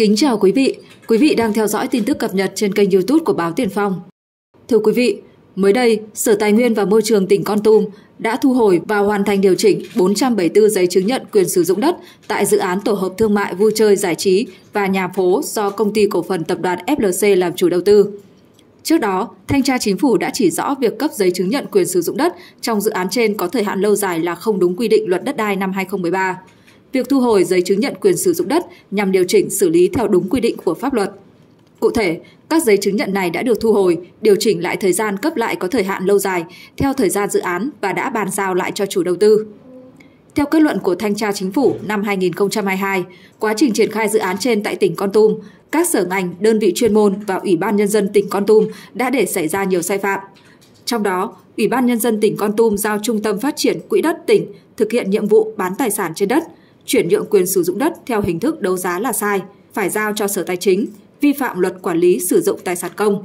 Kính chào quý vị, quý vị đang theo dõi tin tức cập nhật trên kênh YouTube của báo Tiền Phong. Thưa quý vị, mới đây, Sở Tài nguyên và Môi trường tỉnh Con Tum đã thu hồi và hoàn thành điều chỉnh 474 giấy chứng nhận quyền sử dụng đất tại dự án tổ hợp thương mại vui chơi giải trí và nhà phố do công ty cổ phần tập đoàn FLC làm chủ đầu tư. Trước đó, thanh tra chính phủ đã chỉ rõ việc cấp giấy chứng nhận quyền sử dụng đất trong dự án trên có thời hạn lâu dài là không đúng quy định luật đất đai năm 2013 việc thu hồi giấy chứng nhận quyền sử dụng đất nhằm điều chỉnh xử lý theo đúng quy định của pháp luật. Cụ thể, các giấy chứng nhận này đã được thu hồi, điều chỉnh lại thời gian cấp lại có thời hạn lâu dài theo thời gian dự án và đã bàn giao lại cho chủ đầu tư. Theo kết luận của Thanh tra Chính phủ năm 2022, quá trình triển khai dự án trên tại tỉnh Con Tum, các sở ngành, đơn vị chuyên môn và Ủy ban Nhân dân tỉnh Con Tum đã để xảy ra nhiều sai phạm. Trong đó, Ủy ban Nhân dân tỉnh Con Tum giao Trung tâm Phát triển Quỹ đất tỉnh thực hiện nhiệm vụ bán tài sản trên đất – chuyển nhượng quyền sử dụng đất theo hình thức đấu giá là sai, phải giao cho Sở Tài chính, vi phạm luật quản lý sử dụng tài sản công.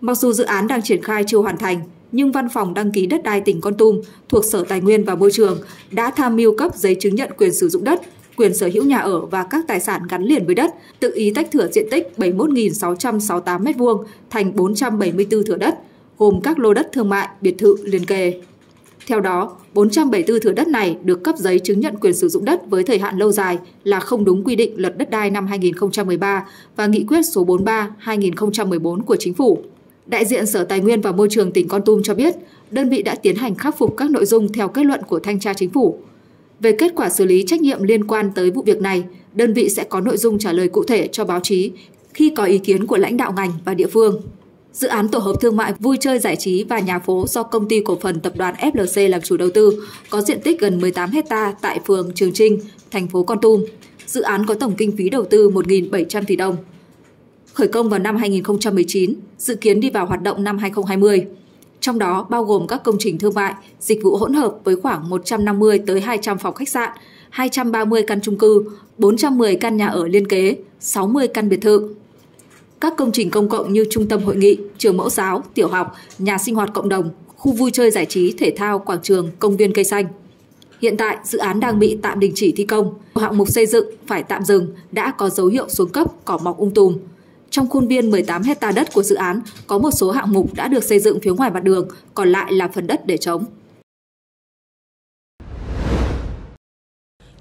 Mặc dù dự án đang triển khai chưa hoàn thành, nhưng Văn phòng đăng ký đất đai tỉnh Con Tum thuộc Sở Tài nguyên và Môi trường đã tham mưu cấp giấy chứng nhận quyền sử dụng đất, quyền sở hữu nhà ở và các tài sản gắn liền với đất, tự ý tách thửa diện tích 71.668 m2 thành 474 thửa đất, gồm các lô đất thương mại, biệt thự liền kề. Theo đó, 474 thửa đất này được cấp giấy chứng nhận quyền sử dụng đất với thời hạn lâu dài là không đúng quy định luật đất đai năm 2013 và nghị quyết số 43-2014 của Chính phủ. Đại diện Sở Tài nguyên và Môi trường tỉnh Con Tum cho biết, đơn vị đã tiến hành khắc phục các nội dung theo kết luận của Thanh tra Chính phủ. Về kết quả xử lý trách nhiệm liên quan tới vụ việc này, đơn vị sẽ có nội dung trả lời cụ thể cho báo chí khi có ý kiến của lãnh đạo ngành và địa phương. Dự án tổ hợp thương mại vui chơi giải trí và nhà phố do công ty cổ phần tập đoàn FLC làm chủ đầu tư, có diện tích gần 18 hecta tại phường Trường Trinh, thành phố Con Tum. Dự án có tổng kinh phí đầu tư 1.700 tỷ đồng. Khởi công vào năm 2019, dự kiến đi vào hoạt động năm 2020. Trong đó bao gồm các công trình thương mại, dịch vụ hỗn hợp với khoảng 150 tới 200 phòng khách sạn, 230 căn chung cư, 410 căn nhà ở liên kế, 60 căn biệt thự các công trình công cộng như trung tâm hội nghị, trường mẫu giáo, tiểu học, nhà sinh hoạt cộng đồng, khu vui chơi giải trí, thể thao, quảng trường, công viên cây xanh. Hiện tại, dự án đang bị tạm đình chỉ thi công. Hạng mục xây dựng phải tạm dừng đã có dấu hiệu xuống cấp, cỏ mọc ung um tùm. Trong khuôn viên 18 hecta đất của dự án, có một số hạng mục đã được xây dựng phía ngoài mặt đường, còn lại là phần đất để trống.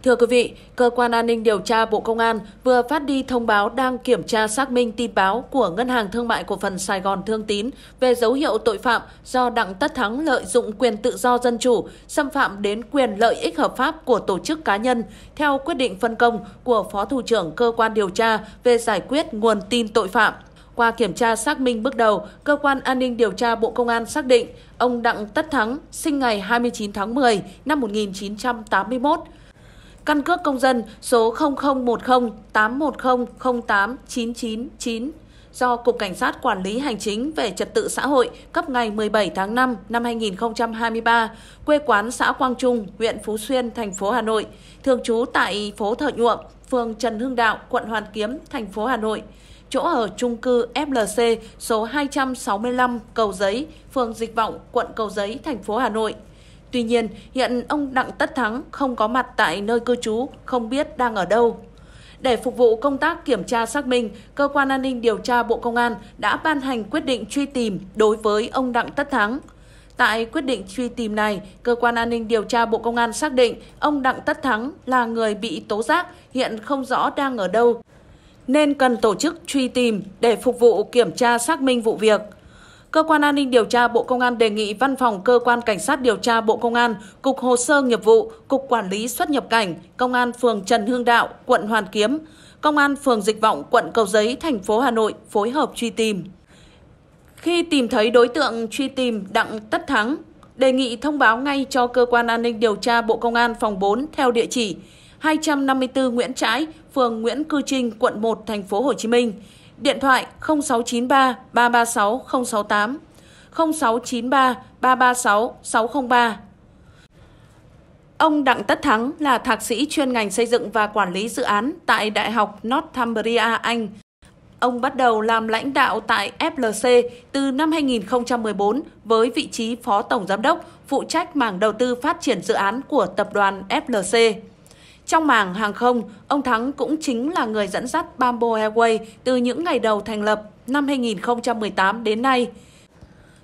Thưa quý vị, Cơ quan An ninh Điều tra Bộ Công an vừa phát đi thông báo đang kiểm tra xác minh tin báo của Ngân hàng Thương mại Cổ phần Sài Gòn Thương Tín về dấu hiệu tội phạm do Đặng Tất Thắng lợi dụng quyền tự do dân chủ, xâm phạm đến quyền lợi ích hợp pháp của tổ chức cá nhân theo quyết định phân công của Phó Thủ trưởng Cơ quan Điều tra về giải quyết nguồn tin tội phạm. Qua kiểm tra xác minh bước đầu, Cơ quan An ninh Điều tra Bộ Công an xác định ông Đặng Tất Thắng sinh ngày 29 tháng 10 năm 1981, căn cước công dân số 0010 810 08 999 do Cục Cảnh sát Quản lý Hành chính về Trật tự xã hội cấp ngày 17 tháng 5 năm 2023, quê quán xã Quang Trung, huyện Phú Xuyên, thành phố Hà Nội, thường trú tại phố Thợ Nhuộm, phường Trần Hưng Đạo, quận Hoàn Kiếm, thành phố Hà Nội, chỗ ở trung cư FLC số 265 Cầu Giấy, phường Dịch Vọng, quận Cầu Giấy, thành phố Hà Nội. Tuy nhiên, hiện ông Đặng Tất Thắng không có mặt tại nơi cư trú, không biết đang ở đâu. Để phục vụ công tác kiểm tra xác minh, Cơ quan An ninh Điều tra Bộ Công an đã ban hành quyết định truy tìm đối với ông Đặng Tất Thắng. Tại quyết định truy tìm này, Cơ quan An ninh Điều tra Bộ Công an xác định ông Đặng Tất Thắng là người bị tố giác, hiện không rõ đang ở đâu, nên cần tổ chức truy tìm để phục vụ kiểm tra xác minh vụ việc. Cơ quan An ninh điều tra Bộ Công an đề nghị Văn phòng Cơ quan Cảnh sát điều tra Bộ Công an, Cục Hồ sơ Nghiệp vụ, Cục Quản lý xuất nhập cảnh, Công an phường Trần Hương Đạo, quận Hoàn Kiếm, Công an phường Dịch Vọng, quận Cầu Giấy, thành phố Hà Nội phối hợp truy tìm. Khi tìm thấy đối tượng truy tìm Đặng Tất Thắng, đề nghị thông báo ngay cho Cơ quan An ninh điều tra Bộ Công an phòng 4 theo địa chỉ 254 Nguyễn Trãi, phường Nguyễn Cư Trinh, quận 1, thành phố Hồ Chí Minh Điện thoại 0693 336 068, 0693 336 603. Ông Đặng Tất Thắng là thạc sĩ chuyên ngành xây dựng và quản lý dự án tại Đại học Northumbria, Anh. Ông bắt đầu làm lãnh đạo tại FLC từ năm 2014 với vị trí Phó Tổng Giám đốc, phụ trách mảng đầu tư phát triển dự án của tập đoàn FLC. Trong mảng hàng không, ông Thắng cũng chính là người dẫn dắt Bamboo Airways từ những ngày đầu thành lập năm 2018 đến nay.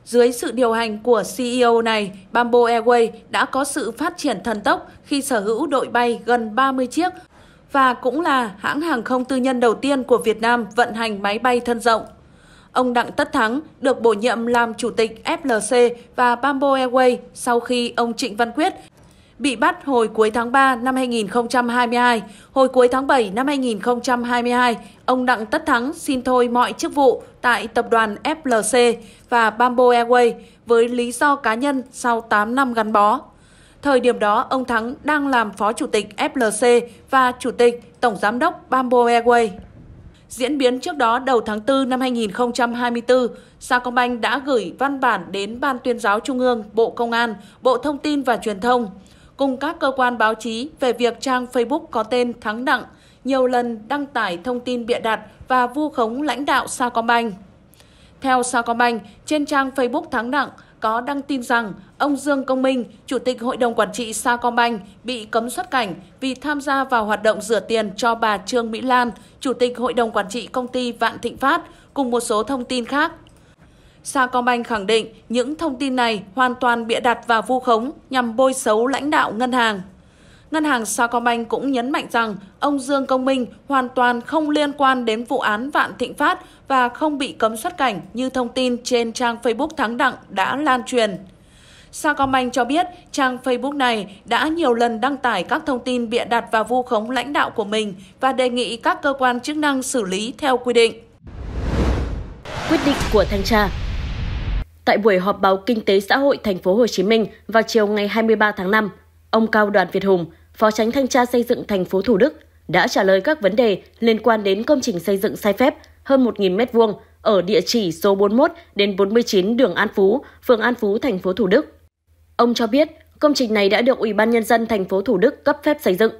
Dưới sự điều hành của CEO này, Bamboo Airways đã có sự phát triển thần tốc khi sở hữu đội bay gần 30 chiếc và cũng là hãng hàng không tư nhân đầu tiên của Việt Nam vận hành máy bay thân rộng. Ông Đặng Tất Thắng được bổ nhiệm làm chủ tịch FLC và Bamboo Airways sau khi ông Trịnh Văn Quyết bị bắt hồi cuối tháng 3 năm 2022. Hồi cuối tháng 7 năm 2022, ông Đặng Tất Thắng xin thôi mọi chức vụ tại tập đoàn FLC và Bamboo Airways với lý do cá nhân sau 8 năm gắn bó. Thời điểm đó, ông Thắng đang làm phó chủ tịch FLC và chủ tịch tổng giám đốc Bamboo Airways. Diễn biến trước đó đầu tháng 4 năm 2024, Sacombank đã gửi văn bản đến Ban tuyên giáo Trung ương, Bộ Công an, Bộ Thông tin và Truyền thông cùng các cơ quan báo chí về việc trang Facebook có tên Thắng Đặng nhiều lần đăng tải thông tin bịa đặt và vu khống lãnh đạo Sacombank. Theo Sacombank, trên trang Facebook Thắng Đặng có đăng tin rằng ông Dương Công Minh, Chủ tịch Hội đồng Quản trị Sacombank bị cấm xuất cảnh vì tham gia vào hoạt động rửa tiền cho bà Trương Mỹ Lan, Chủ tịch Hội đồng Quản trị Công ty Vạn Thịnh Phát, cùng một số thông tin khác Sacombank khẳng định những thông tin này hoàn toàn bịa đặt và vu khống nhằm bôi xấu lãnh đạo ngân hàng. Ngân hàng Sacombank cũng nhấn mạnh rằng ông Dương Công Minh hoàn toàn không liên quan đến vụ án Vạn Thịnh Phát và không bị cấm xuất cảnh như thông tin trên trang Facebook Thắng Đặng đã lan truyền. Sacombank cho biết trang Facebook này đã nhiều lần đăng tải các thông tin bịa đặt và vu khống lãnh đạo của mình và đề nghị các cơ quan chức năng xử lý theo quy định. Quyết định của thanh tra Tại buổi họp báo Kinh tế xã hội thành phố Hồ Chí Minh vào chiều ngày 23 tháng 5, ông Cao Đoàn Việt Hùng, Phó Tránh Thanh tra xây dựng thành phố Thủ Đức đã trả lời các vấn đề liên quan đến công trình xây dựng sai phép hơn 1.000 m2 ở địa chỉ số 41 đến 49 đường An Phú, phường An Phú, thành phố Thủ Đức. Ông cho biết, công trình này đã được Ủy ban nhân dân thành phố Thủ Đức cấp phép xây dựng.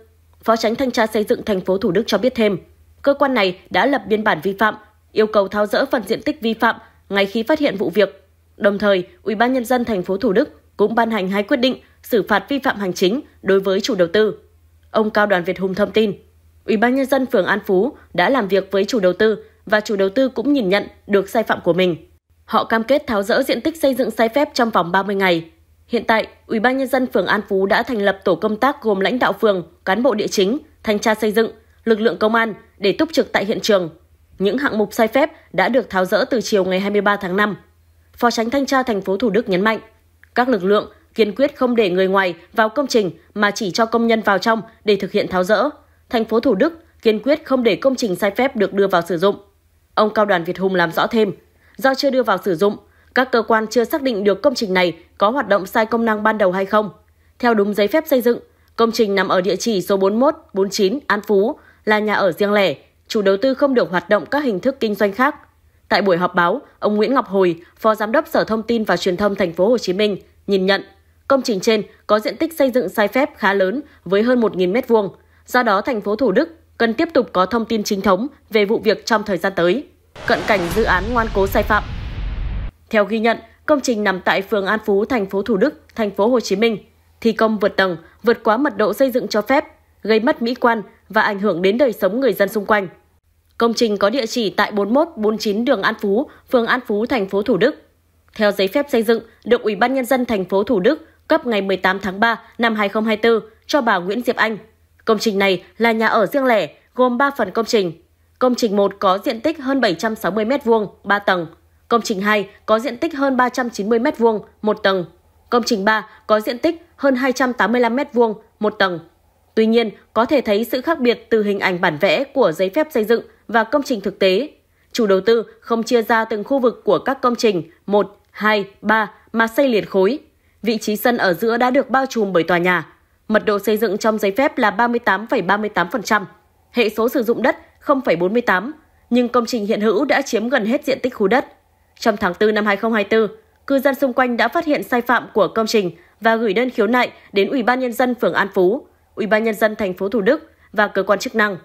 Phó Tránh Thanh tra xây dựng thành phố Thủ Đức cho biết thêm, cơ quan này đã lập biên bản vi phạm, yêu cầu tháo rỡ phần diện tích vi phạm ngay khi phát hiện vụ việc Đồng thời, UBND thành phố Thủ Đức cũng ban hành hai quyết định xử phạt vi phạm hành chính đối với chủ đầu tư. Ông Cao Đoàn Việt Hùng thông tin, UBND phường An Phú đã làm việc với chủ đầu tư và chủ đầu tư cũng nhìn nhận được sai phạm của mình. Họ cam kết tháo rỡ diện tích xây dựng sai phép trong vòng 30 ngày. Hiện tại, Ủy ban nhân dân phường An Phú đã thành lập tổ công tác gồm lãnh đạo phường, cán bộ địa chính, thanh tra xây dựng, lực lượng công an để túc trực tại hiện trường. Những hạng mục sai phép đã được tháo rỡ từ chiều ngày 23 tháng 5. Phó Tránh Thanh tra thành phố Thủ Đức nhấn mạnh, các lực lượng kiên quyết không để người ngoài vào công trình mà chỉ cho công nhân vào trong để thực hiện tháo rỡ. Thành phố Thủ Đức kiên quyết không để công trình sai phép được đưa vào sử dụng. Ông Cao Đoàn Việt Hùng làm rõ thêm, do chưa đưa vào sử dụng, các cơ quan chưa xác định được công trình này có hoạt động sai công năng ban đầu hay không. Theo đúng giấy phép xây dựng, công trình nằm ở địa chỉ số 41, 49 An Phú là nhà ở riêng lẻ, chủ đầu tư không được hoạt động các hình thức kinh doanh khác – Tại buổi họp báo, ông Nguyễn Ngọc Hồi, Phó Giám đốc Sở Thông tin và Truyền thông Thành phố Hồ Chí Minh nhìn nhận công trình trên có diện tích xây dựng sai phép khá lớn với hơn 1.000 m2. Do đó, thành phố Thủ Đức cần tiếp tục có thông tin chính thống về vụ việc trong thời gian tới. Cận cảnh dự án ngoan cố sai phạm. Theo ghi nhận, công trình nằm tại phường An Phú, thành phố Thủ Đức, thành phố Hồ Chí Minh, thi công vượt tầng, vượt quá mật độ xây dựng cho phép, gây mất mỹ quan và ảnh hưởng đến đời sống người dân xung quanh. Công trình có địa chỉ tại 4149 đường An Phú, phường An Phú, thành phố Thủ Đức. Theo giấy phép xây dựng được Ủy ban nhân dân thành phố Thủ Đức cấp ngày 18 tháng 3 năm 2024 cho bà Nguyễn Diệp Anh. Công trình này là nhà ở riêng lẻ, gồm 3 phần công trình. Công trình 1 có diện tích hơn 760 m2, 3 tầng. Công trình 2 có diện tích hơn 390 m2, 1 tầng. Công trình 3 có diện tích hơn 285 m2, 1 tầng. Tuy nhiên, có thể thấy sự khác biệt từ hình ảnh bản vẽ của giấy phép xây dựng và công trình thực tế. Chủ đầu tư không chia ra từng khu vực của các công trình 1, 2, 3 mà xây liền khối. Vị trí sân ở giữa đã được bao trùm bởi tòa nhà. Mật độ xây dựng trong giấy phép là 38,38%. Hệ số sử dụng đất 0,48, nhưng công trình hiện hữu đã chiếm gần hết diện tích khu đất. Trong tháng 4 năm 2024, cư dân xung quanh đã phát hiện sai phạm của công trình và gửi đơn khiếu nại đến Ủy ban nhân dân phường An Phú, Ủy ban nhân dân thành phố Thủ Đức và cơ quan chức năng.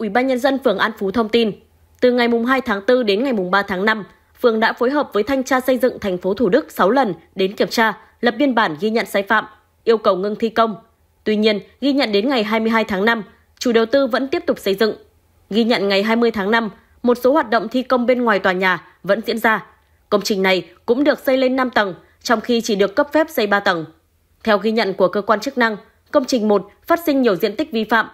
Ủy ban nhân dân phường An Phú thông tin, từ ngày mùng 2 tháng 4 đến ngày mùng 3 tháng 5, phường đã phối hợp với thanh tra xây dựng thành phố Thủ Đức 6 lần đến kiểm tra, lập biên bản ghi nhận sai phạm, yêu cầu ngưng thi công. Tuy nhiên, ghi nhận đến ngày 22 tháng 5, chủ đầu tư vẫn tiếp tục xây dựng. Ghi nhận ngày 20 tháng 5, một số hoạt động thi công bên ngoài tòa nhà vẫn diễn ra. Công trình này cũng được xây lên 5 tầng, trong khi chỉ được cấp phép xây 3 tầng. Theo ghi nhận của cơ quan chức năng, công trình 1 phát sinh nhiều diện tích vi phạm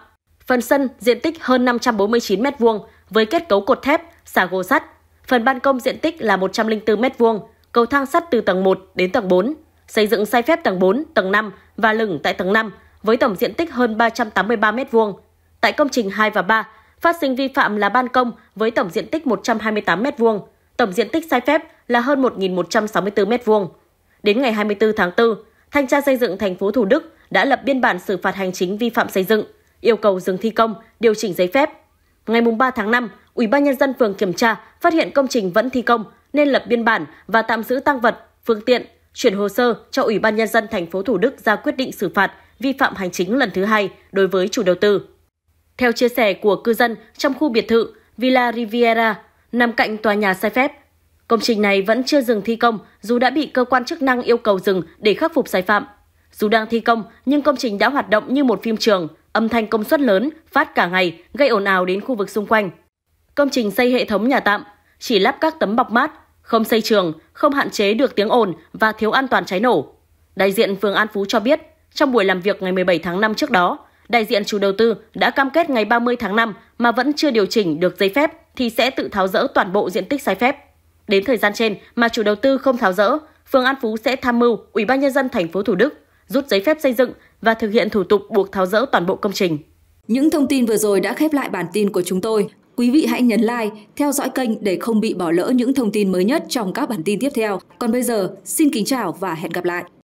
Phần sân diện tích hơn 549 m2 với kết cấu cột thép, xà gỗ sắt. Phần ban công diện tích là 104 m2, cầu thang sắt từ tầng 1 đến tầng 4, xây dựng sai phép tầng 4, tầng 5 và lửng tại tầng 5 với tổng diện tích hơn 383 m2. Tại công trình 2 và 3, phát sinh vi phạm là ban công với tổng diện tích 128 m2, tổng diện tích sai phép là hơn 1.164 m2. Đến ngày 24 tháng 4, Thanh tra xây dựng thành phố Thủ Đức đã lập biên bản xử phạt hành chính vi phạm xây dựng yêu cầu dừng thi công, điều chỉnh giấy phép. Ngày 3 tháng 5, Ủy ban nhân dân phường kiểm tra, phát hiện công trình vẫn thi công nên lập biên bản và tạm giữ tăng vật, phương tiện, chuyển hồ sơ cho Ủy ban nhân dân thành phố Thủ Đức ra quyết định xử phạt vi phạm hành chính lần thứ hai đối với chủ đầu tư. Theo chia sẻ của cư dân trong khu biệt thự Villa Riviera nằm cạnh tòa nhà sai phép, công trình này vẫn chưa dừng thi công dù đã bị cơ quan chức năng yêu cầu dừng để khắc phục sai phạm. Dù đang thi công nhưng công trình đã hoạt động như một phim trường, âm thanh công suất lớn phát cả ngày gây ồn ào đến khu vực xung quanh. Công trình xây hệ thống nhà tạm, chỉ lắp các tấm bọc mát, không xây trường, không hạn chế được tiếng ồn và thiếu an toàn cháy nổ. Đại diện phường An Phú cho biết, trong buổi làm việc ngày 17 tháng 5 trước đó, đại diện chủ đầu tư đã cam kết ngày 30 tháng 5 mà vẫn chưa điều chỉnh được giấy phép thì sẽ tự tháo rỡ toàn bộ diện tích sai phép. Đến thời gian trên mà chủ đầu tư không tháo rỡ, phường An Phú sẽ tham mưu Ủy ban nhân dân thành phố Thủ Đức rút giấy phép xây dựng và thực hiện thủ tục buộc tháo rỡ toàn bộ công trình. Những thông tin vừa rồi đã khép lại bản tin của chúng tôi. Quý vị hãy nhấn like, theo dõi kênh để không bị bỏ lỡ những thông tin mới nhất trong các bản tin tiếp theo. Còn bây giờ, xin kính chào và hẹn gặp lại.